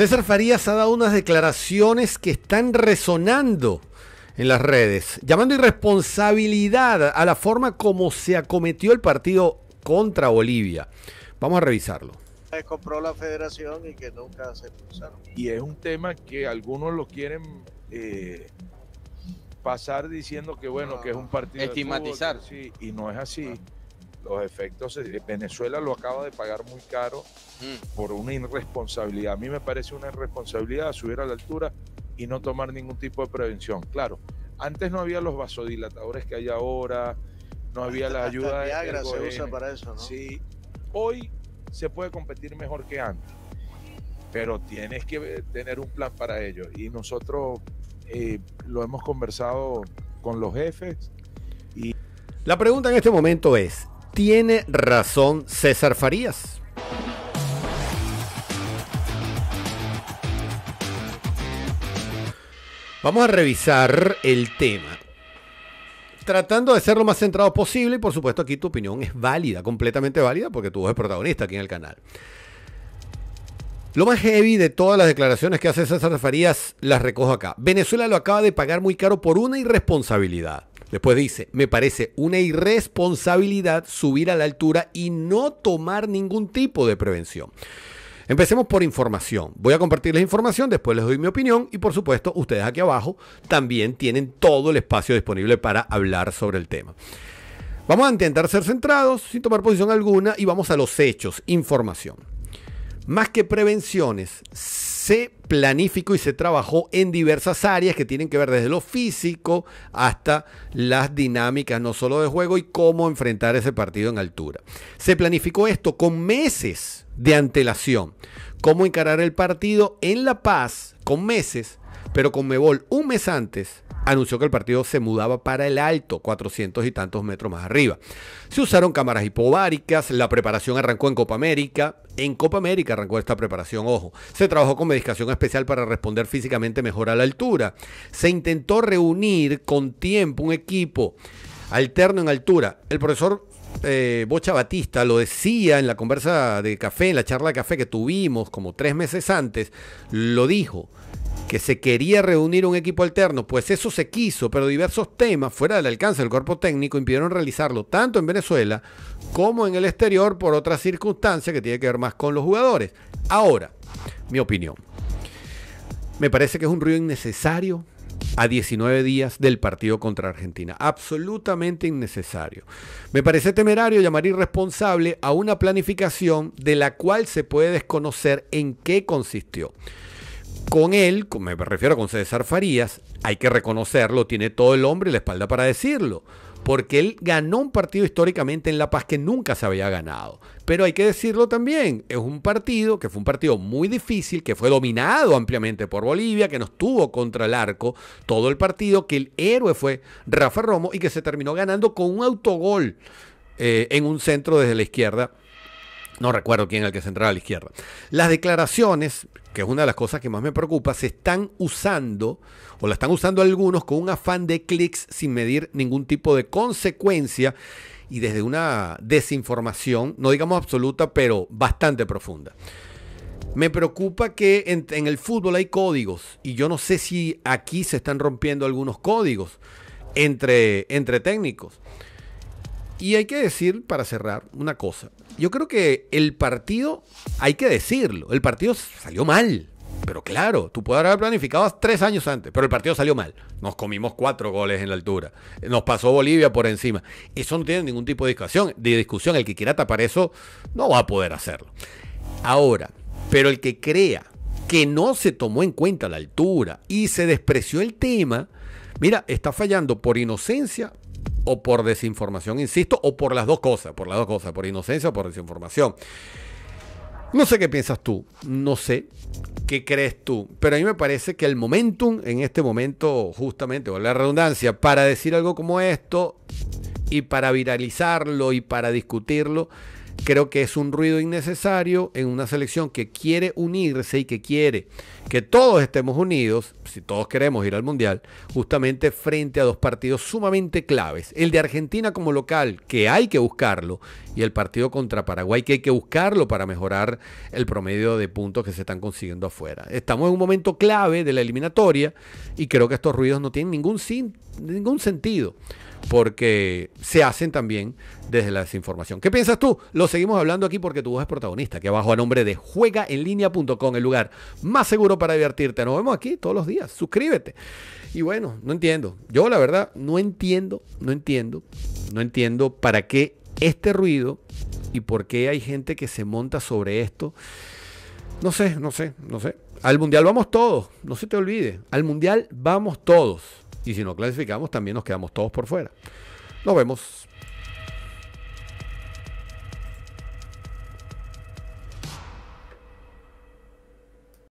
César Farías ha dado unas declaraciones que están resonando en las redes, llamando irresponsabilidad a la forma como se acometió el partido contra Bolivia. Vamos a revisarlo. Compró la federación y que nunca se Y es un tema que algunos lo quieren eh, pasar diciendo que bueno, que es un partido. Estigmatizar. y no es así los efectos, Venezuela lo acaba de pagar muy caro mm. por una irresponsabilidad. A mí me parece una irresponsabilidad subir a la altura y no tomar ningún tipo de prevención. Claro, antes no había los vasodilatadores que hay ahora, no había la ayuda hasta Viagra se usa para eso, ¿no? Sí. Hoy se puede competir mejor que antes, pero tienes que tener un plan para ello. Y nosotros eh, lo hemos conversado con los jefes y la pregunta en este momento es, tiene razón César Farías. Vamos a revisar el tema. Tratando de ser lo más centrado posible, y por supuesto aquí tu opinión es válida, completamente válida, porque tú eres protagonista aquí en el canal. Lo más heavy de todas las declaraciones que hace César Farías las recojo acá. Venezuela lo acaba de pagar muy caro por una irresponsabilidad. Después dice, me parece una irresponsabilidad subir a la altura y no tomar ningún tipo de prevención. Empecemos por información. Voy a compartirles información, después les doy mi opinión y por supuesto ustedes aquí abajo también tienen todo el espacio disponible para hablar sobre el tema. Vamos a intentar ser centrados sin tomar posición alguna y vamos a los hechos, información. Más que prevenciones, se planificó y se trabajó en diversas áreas que tienen que ver desde lo físico hasta las dinámicas, no solo de juego y cómo enfrentar ese partido en altura. Se planificó esto con meses de antelación, cómo encarar el partido en La Paz con meses, pero con Mebol un mes antes anunció que el partido se mudaba para el alto, 400 y tantos metros más arriba. Se usaron cámaras hipobáricas, la preparación arrancó en Copa América, en Copa América arrancó esta preparación, ojo. Se trabajó con medicación especial para responder físicamente mejor a la altura. Se intentó reunir con tiempo un equipo alterno en altura. El profesor eh, Bocha Batista lo decía en la conversa de café, en la charla de café que tuvimos como tres meses antes, lo dijo que se quería reunir un equipo alterno, pues eso se quiso, pero diversos temas fuera del alcance del cuerpo técnico impidieron realizarlo tanto en Venezuela como en el exterior por otra circunstancia que tiene que ver más con los jugadores. Ahora, mi opinión. Me parece que es un ruido innecesario a 19 días del partido contra Argentina. Absolutamente innecesario. Me parece temerario llamar irresponsable a una planificación de la cual se puede desconocer en qué consistió. Con él, me refiero con César Farías, hay que reconocerlo, tiene todo el hombre y la espalda para decirlo porque él ganó un partido históricamente en La Paz que nunca se había ganado. Pero hay que decirlo también, es un partido que fue un partido muy difícil, que fue dominado ampliamente por Bolivia, que nos tuvo contra el arco todo el partido, que el héroe fue Rafa Romo y que se terminó ganando con un autogol eh, en un centro desde la izquierda. No recuerdo quién era el que centraba a la izquierda. Las declaraciones, que es una de las cosas que más me preocupa, se están usando, o la están usando algunos, con un afán de clics sin medir ningún tipo de consecuencia y desde una desinformación, no digamos absoluta, pero bastante profunda. Me preocupa que en, el fútbol hay códigos y yo no sé si aquí se están rompiendo algunos códigos entre, entre técnicos. Y hay que decir, para cerrar, una cosa. Yo creo que el partido, hay que decirlo, el partido salió mal. Pero claro, tú puedes haber planificado tres años antes, pero el partido salió mal. Nos comimos cuatro goles en la altura. Nos pasó Bolivia por encima. Eso no tiene ningún tipo de discusión. De discusión. El que quiera tapar eso no va a poder hacerlo. Ahora, pero el que crea que no se tomó en cuenta la altura y se despreció el tema, mira, está fallando por inocencia o por desinformación, insisto, o por las dos cosas, por las dos cosas, por inocencia o por desinformación. No sé qué piensas tú, no sé qué crees tú, pero a mí me parece que el momentum en este momento, justamente, o la redundancia, para decir algo como esto, y para viralizarlo y para discutirlo, creo que es un ruido innecesario en una selección que quiere unirse y que quiere que todos estemos unidos, si todos queremos ir al Mundial, justamente frente a dos partidos sumamente claves. El de Argentina como local, que hay que buscarlo, y el partido contra Paraguay, que hay que buscarlo para mejorar el promedio de puntos que se están consiguiendo afuera. Estamos en un momento clave de la eliminatoria y creo que estos ruidos no tienen ningún sentido ningún sentido, porque se hacen también desde la desinformación. ¿Qué piensas tú? Lo seguimos hablando aquí porque tu voz es protagonista, que abajo a nombre de juegaenlinea.com, el lugar más seguro para divertirte. Nos vemos aquí todos los días, suscríbete. Y bueno, no entiendo. Yo la verdad no entiendo, no entiendo, no entiendo para qué este ruido y por qué hay gente que se monta sobre esto. No sé, no sé, no sé. Al mundial vamos todos, no se te olvide. Al mundial vamos todos. Y si no clasificamos, también nos quedamos todos por fuera. Nos vemos.